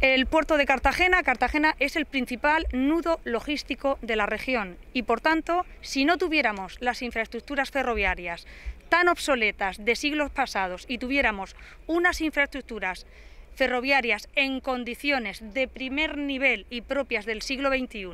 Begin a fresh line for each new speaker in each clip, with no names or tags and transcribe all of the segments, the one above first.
El puerto de Cartagena, Cartagena es el principal nudo logístico de la región y por tanto, si no tuviéramos las infraestructuras ferroviarias tan obsoletas de siglos pasados y tuviéramos unas infraestructuras ferroviarias en condiciones de primer nivel y propias del siglo XXI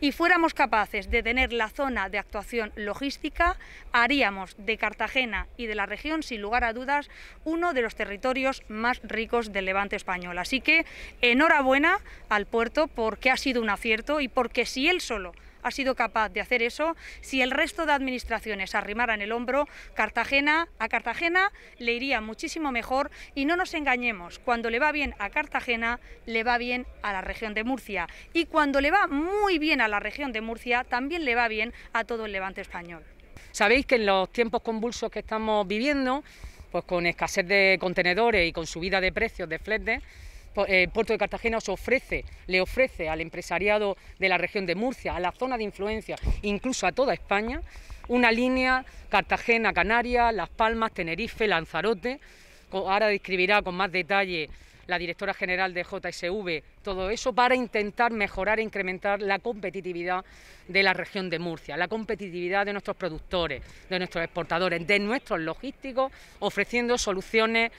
y fuéramos capaces de tener la zona de actuación logística, haríamos de Cartagena y de la región, sin lugar a dudas, uno de los territorios más ricos del levante español. Así que enhorabuena al puerto porque ha sido un acierto y porque si él solo ha sido capaz de hacer eso, si el resto de administraciones arrimaran el hombro, Cartagena, a Cartagena le iría muchísimo mejor y no nos engañemos, cuando le va bien a Cartagena, le va bien a la región de Murcia y cuando le va muy bien a la región de Murcia, también le va bien a todo el levante español.
Sabéis que en los tiempos convulsos que estamos viviendo, pues con escasez de contenedores y con subida de precios de fletes, el eh, puerto de Cartagena os ofrece, le ofrece al empresariado de la región de Murcia, a la zona de influencia, incluso a toda España, una línea Cartagena, Canarias, Las Palmas, Tenerife, Lanzarote. Ahora describirá con más detalle la directora general de JSV, todo eso para intentar mejorar e incrementar la competitividad de la región de Murcia, la competitividad de nuestros productores, de nuestros exportadores, de nuestros logísticos, ofreciendo soluciones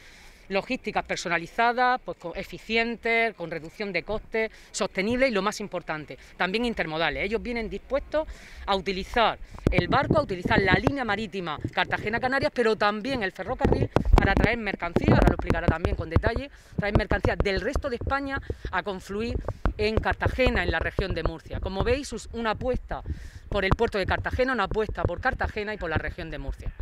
logísticas personalizadas, pues, eficientes, con reducción de costes, sostenibles y lo más importante, también intermodales. Ellos vienen dispuestos a utilizar el barco, a utilizar la línea marítima Cartagena-Canarias, pero también el ferrocarril para traer mercancías, ahora lo explicará también con detalle, traer mercancías del resto de España a confluir en Cartagena, en la región de Murcia. Como veis, es una apuesta por el puerto de Cartagena, una apuesta por Cartagena y por la región de Murcia.